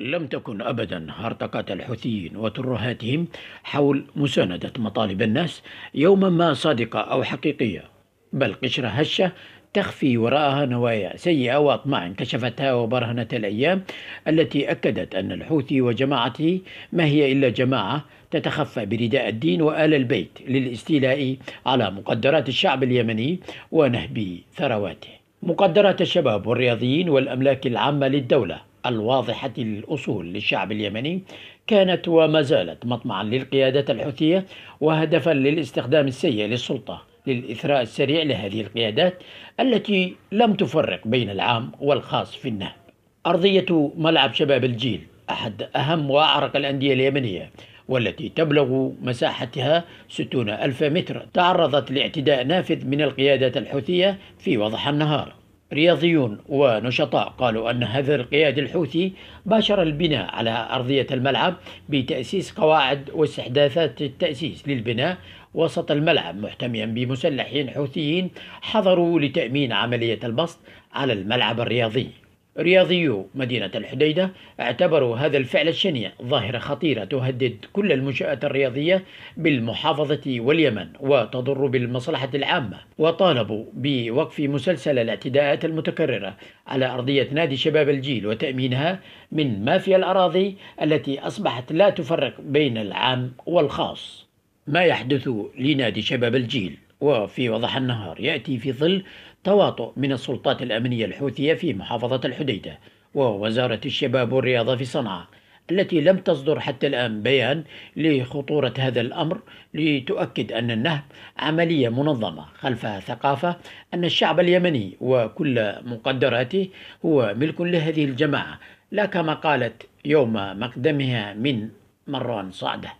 لم تكن أبدا هرطقة الحوثيين وترهاتهم حول مساندة مطالب الناس يوما ما صادقة أو حقيقية بل قشرة هشة تخفي وراءها نوايا سيئة وأطماع كشفتها وبرهنت الأيام التي أكدت أن الحوثي وجماعته ما هي إلا جماعة تتخفى برداء الدين وآل البيت للاستيلاء على مقدرات الشعب اليمني ونهب ثرواته مقدرات الشباب والرياضيين والأملاك العامة للدولة الواضحة الأصول للشعب اليمني كانت وما زالت مطمعا للقيادة الحوثية وهدفا للاستخدام السيء للسلطة للإثراء السريع لهذه القيادات التي لم تفرق بين العام والخاص في النهب أرضية ملعب شباب الجيل أحد أهم وأعرق الأندية اليمنية والتي تبلغ مساحتها 60 ألف متر تعرضت لاعتداء نافذ من القيادات الحوثية في وضح النهار رياضيون ونشطاء قالوا أن هذا القياد الحوثي باشر البناء على أرضية الملعب بتأسيس قواعد واستحداثات التأسيس للبناء وسط الملعب محتميا بمسلحين حوثيين حضروا لتأمين عملية البسط على الملعب الرياضي رياضيو مدينة الحديدة اعتبروا هذا الفعل الشنيع ظاهرة خطيرة تهدد كل المنشآت الرياضية بالمحافظة واليمن وتضر بالمصلحة العامة وطالبوا بوقف مسلسل الاعتداءات المتكررة على أرضية نادي شباب الجيل وتأمينها من مافيا الأراضي التي أصبحت لا تفرق بين العام والخاص ما يحدث لنادي شباب الجيل وفي وضح النهار يأتي في ظل تواطؤ من السلطات الأمنية الحوثية في محافظة الحديدة ووزارة الشباب والرياضة في صنعاء التي لم تصدر حتى الآن بيان لخطورة هذا الأمر لتؤكد أن النهب عملية منظمة خلفها ثقافة أن الشعب اليمني وكل مقدراته هو ملك لهذه الجماعة لا كما قالت يوم مقدمها من مران صعده